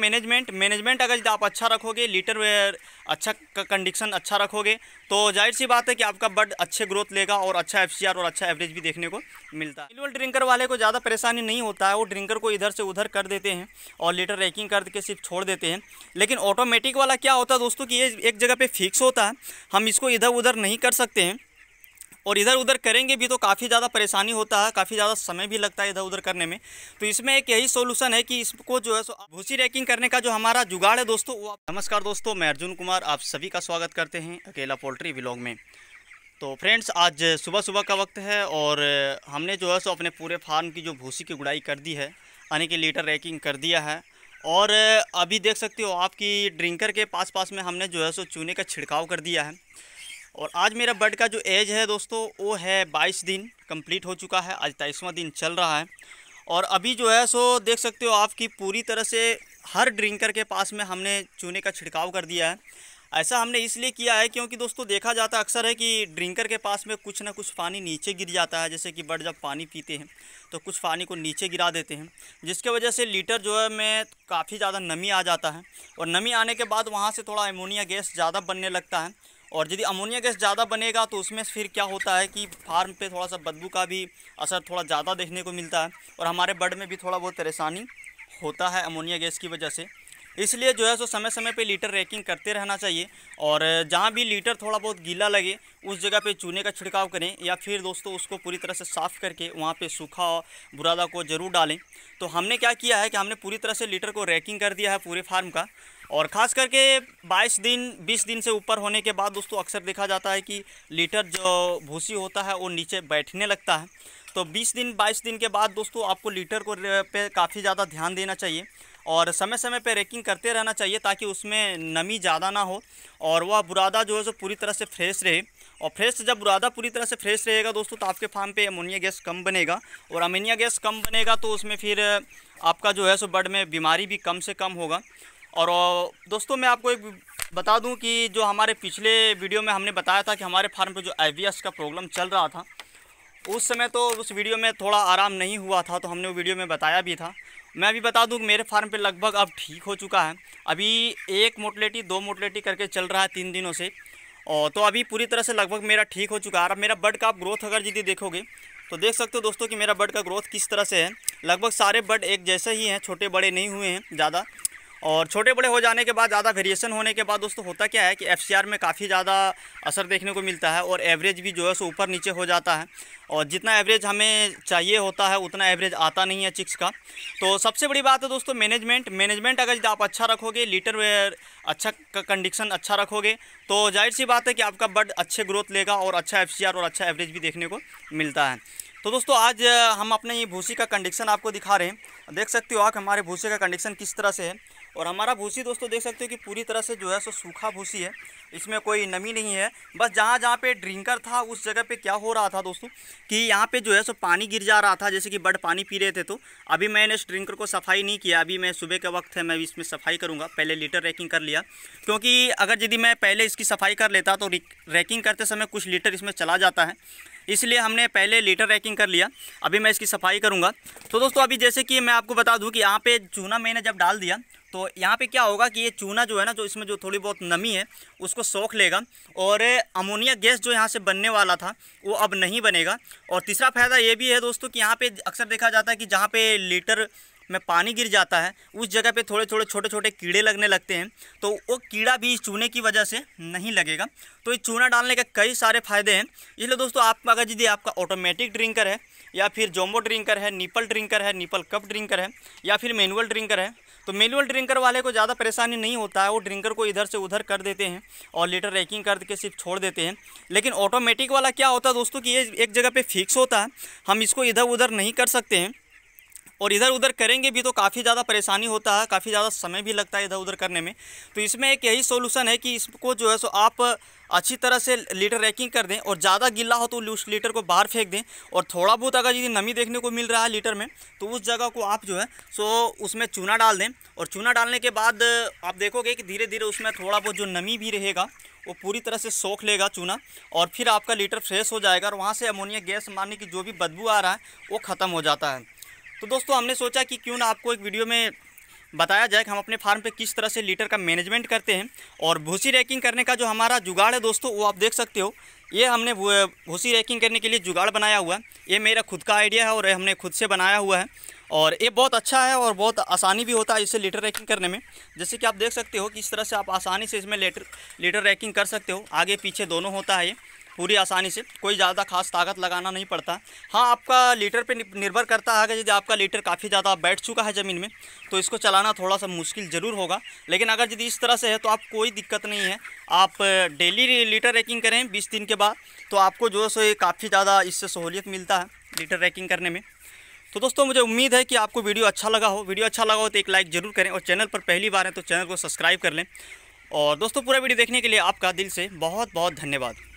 management management अगर आप अच्छा रखोगे लीटर वेयर अच्छा कंडीशन अच्छा रखोगे तो जाहिर सी बात है कि आपका बर्ड अच्छे ग्रोथ लेगा और अच्छा एफ और अच्छा एवरेज भी देखने को मिलता है एनुअल ड्रिंकर वाले को ज़्यादा परेशानी नहीं होता है वो ड्रिंकर को इधर से उधर कर देते हैं और लीटर रैकिंग करके सिर्फ छोड़ देते हैं लेकिन ऑटोमेटिक वाला क्या होता है दोस्तों कि ये एक जगह पर फिक्स होता है हम इसको इधर उधर नहीं कर सकते हैं और इधर उधर करेंगे भी तो काफ़ी ज़्यादा परेशानी होता है काफ़ी ज़्यादा समय भी लगता है इधर उधर करने में तो इसमें एक यही सोल्यूशन है कि इसको जो है सो भूसी रैकिंग करने का जो हमारा जुगाड़ है दोस्तों वो नमस्कार दोस्तों मैं अर्जुन कुमार आप सभी का स्वागत करते हैं अकेला पोल्ट्री व्लॉग में तो फ्रेंड्स आज सुबह सुबह का वक्त है और हमने जो है सो अपने पूरे फार्म की जो भूसी की गुड़ाई कर दी है यानी कि लीटर रैकिंग कर दिया है और अभी देख सकते हो आपकी ड्रिंकर के पास पास में हमने जो है सो चूने का छिड़काव कर दिया है और आज मेरा बर्ड का जो एज है दोस्तों वो है बाईस दिन कंप्लीट हो चुका है आज तेईसवां दिन चल रहा है और अभी जो है सो देख सकते हो आपकी पूरी तरह से हर ड्रिंकर के पास में हमने चूने का छिड़काव कर दिया है ऐसा हमने इसलिए किया है क्योंकि दोस्तों देखा जाता अक्सर है कि ड्रिंकर के पास में कुछ ना कुछ पानी नीचे गिर जाता है जैसे कि बर्ड जब पानी पीते हैं तो कुछ पानी को नीचे गिरा देते हैं जिसके वजह से लीटर जो है में काफ़ी ज़्यादा नमी आ जाता है और नमी आने के बाद वहाँ से थोड़ा एमोनिया गैस ज़्यादा बनने लगता है और यदि अमोनिया गैस ज़्यादा बनेगा तो उसमें फिर क्या होता है कि फार्म पे थोड़ा सा बदबू का भी असर थोड़ा ज़्यादा देखने को मिलता है और हमारे बर्ड में भी थोड़ा बहुत परेशानी होता है अमोनिया गैस की वजह से इसलिए जो है सो समय समय पे लीटर रैकिंग करते रहना चाहिए और जहाँ भी लीटर थोड़ा बहुत गीला लगे उस जगह पे चूने का छिड़काव करें या फिर दोस्तों उसको पूरी तरह से साफ़ करके वहाँ पे सूखा बुरादा को ज़रूर डालें तो हमने क्या किया है कि हमने पूरी तरह से लीटर को रैकिंग कर दिया है पूरे फार्म का और ख़ास करके 22 दिन 20 दिन से ऊपर होने के बाद दोस्तों अक्सर देखा जाता है कि लीटर जो भूसी होता है वो नीचे बैठने लगता है तो 20 दिन 22 दिन के बाद दोस्तों आपको लीटर को पे काफ़ी ज़्यादा ध्यान देना चाहिए और समय समय पर रेकिंग करते रहना चाहिए ताकि उसमें नमी ज़्यादा ना हो और वह बुरादा जो है सो पूरी तरह से फ्रेश रहे और फ्रेश जब बुरादा पूरी तरह से फ्रेश रहेगा दोस्तों तो आपके फार्म पे अमोनिया गैस कम बनेगा और अमोनिया गैस कम बनेगा तो उसमें फिर आपका जो है सो बर्ड में बीमारी भी कम से कम होगा और दोस्तों मैं आपको एक बता दूं कि जो हमारे पिछले वीडियो में हमने बताया था कि हमारे फार्म पे जो आई का प्रॉब्लम चल रहा था उस समय तो उस वीडियो में थोड़ा आराम नहीं हुआ था तो हमने वो वीडियो में बताया भी था मैं अभी बता दूं कि मेरे फार्म पे लगभग अब ठीक हो चुका है अभी एक मोटलेटी दो मोटलेटी करके चल रहा है तीन दिनों से और तो अभी पूरी तरह से लगभग मेरा ठीक हो चुका है अब मेरा बर्ड का आप ग्रोथ अगर यदि देखोगे तो देख सकते हो दोस्तों कि मेरा बर्ड का ग्रोथ किस तरह से है लगभग सारे बर्ड एक जैसे ही हैं छोटे बड़े नहीं हुए हैं ज़्यादा और छोटे बड़े हो जाने के बाद ज़्यादा वेरिएशन होने के बाद दोस्तों होता क्या है कि एफ में काफ़ी ज़्यादा असर देखने को मिलता है और एवरेज भी जो है सो ऊपर नीचे हो जाता है और जितना एवरेज हमें चाहिए होता है उतना एवरेज आता नहीं है चिक्स का तो सबसे बड़ी बात है दोस्तों मैनेजमेंट मैनेजमेंट अगर आप अच्छा रखोगे लीटर वेयर अच्छा कंडीशन अच्छा रखोगे तो जाहिर सी बात है कि आपका बर्ड अच्छे ग्रोथ लेगा और अच्छा एफ और अच्छा एवरेज भी देखने को मिलता है तो दोस्तों आज हम अपने ये भूसी का कंडीशन आपको दिखा रहे हैं देख सकते हो आप हमारे भूसे का कंडीशन किस तरह से है और हमारा भूसी दोस्तों देख सकते हो कि पूरी तरह से जो है सो सूखा भूसी है इसमें कोई नमी नहीं है बस जहाँ जहाँ पे ड्रिंकर था उस जगह पे क्या हो रहा था दोस्तों कि यहाँ पे जो है सो पानी गिर जा रहा था जैसे कि बड पानी पी रहे थे तो अभी मैंने इस ड्रिंकर को सफाई नहीं किया अभी मैं सुबह के वक्त है मैं इसमें सफाई करूँगा पहले लीटर रैकिंग कर लिया क्योंकि अगर यदि मैं पहले इसकी सफाई कर लेता तो रैकिंग करते समय कुछ लीटर इसमें चला जाता है इसलिए हमने पहले लीटर रैकिंग कर लिया अभी मैं इसकी सफाई करूँगा तो दोस्तों अभी जैसे कि मैं आपको बता दूँ कि यहाँ पे चूना मैंने जब डाल दिया तो यहाँ पे क्या होगा कि ये चूना जो है ना जो इसमें जो थोड़ी बहुत नमी है उसको सोख लेगा और अमोनिया गैस जो यहाँ से बनने वाला था वो अब नहीं बनेगा और तीसरा फायदा ये भी है दोस्तों कि यहाँ पे अक्सर देखा जाता है कि जहाँ पे लीटर में पानी गिर जाता है उस जगह पे थोड़े थोड़े छोटे छोटे कीड़े लगने लगते हैं तो वो कीड़ा भी इस चूने की वजह से नहीं लगेगा तो ये चूना डालने के कई सारे फायदे हैं इसलिए दोस्तों आप अगर यदि आपका ऑटोमेटिक ड्रिंकर है या फिर जोम्बो ड्रिंकर है निपल ड्रिंकर है निपल कप ड्रिंकर है या फिर मैनुअल ड्रिंकर है तो मैनुअल ड्रिंकर वाले को ज़्यादा परेशानी नहीं होता है वो ड्रिंकर को इधर से उधर कर देते हैं और लीटर रैकिंग करके सिर्फ छोड़ देते हैं लेकिन ऑटोमेटिक वाला क्या होता है दोस्तों कि ये एक जगह पे फिक्स होता है हम इसको इधर उधर नहीं कर सकते हैं और इधर उधर करेंगे भी तो काफ़ी ज़्यादा परेशानी होता है काफ़ी ज़्यादा समय भी लगता है इधर उधर करने में तो इसमें एक यही सोल्यूशन है कि इसको जो है सो आप अच्छी तरह से लीटर रैकिंग कर दें और ज़्यादा गिला हो तो उस लीटर को बाहर फेंक दें और थोड़ा बहुत अगर यदि नमी देखने को मिल रहा है लीटर में तो उस जगह को आप जो है सो उसमें चूना डाल दें और चूना डालने के बाद आप देखोगे कि धीरे धीरे उसमें थोड़ा बहुत जो नमी भी रहेगा वो पूरी तरह से सोख लेगा चूना और फिर आपका लीटर फ्रेश हो जाएगा और वहाँ से अमोनिया गैस मारने की जो भी बदबू आ रहा है वो ख़त्म हो जाता है तो दोस्तों हमने सोचा कि क्यों ना आपको एक वीडियो में बताया जाए कि हम अपने फार्म पे किस तरह से लीटर का मैनेजमेंट करते हैं और भूसी रैकिंग करने का जो हमारा जुगाड़ है दोस्तों वो आप देख सकते हो ये हमने भूसी रैकिंग करने के लिए जुगाड़ बनाया हुआ है ये मेरा खुद का आइडिया है और हमने खुद से बनाया हुआ है और ये बहुत अच्छा है और बहुत आसानी भी होता है इससे लीटर रैकिंग करने में जैसे कि आप देख सकते हो कि इस तरह से आप आसानी से इसमें लेटर लीटर रैकिंग कर सकते हो आगे पीछे दोनों होता है ये पूरी आसानी से कोई ज़्यादा खास ताकत लगाना नहीं पड़ता हाँ आपका लीटर पे निर्भर करता है अगर यदि आपका लीटर काफ़ी ज़्यादा बैठ चुका है ज़मीन में तो इसको चलाना थोड़ा सा मुश्किल ज़रूर होगा लेकिन अगर यदि इस तरह से है तो आप कोई दिक्कत नहीं है आप डेली लीटर रैकिंग करें बीस दिन के बाद तो आपको जो सो काफ़ी ज़्यादा इससे सहूलियत मिलता है लीटर रैकिंग करने में तो दोस्तों मुझे उम्मीद है कि आपको वीडियो अच्छा लगा हो वीडियो अच्छा लगा हो तो एक लाइक ज़रूर करें और चैनल पर पहली बार है तो चैनल को सब्सक्राइब कर लें और दोस्तों पूरा वीडियो देखने के लिए आपका दिल से बहुत बहुत धन्यवाद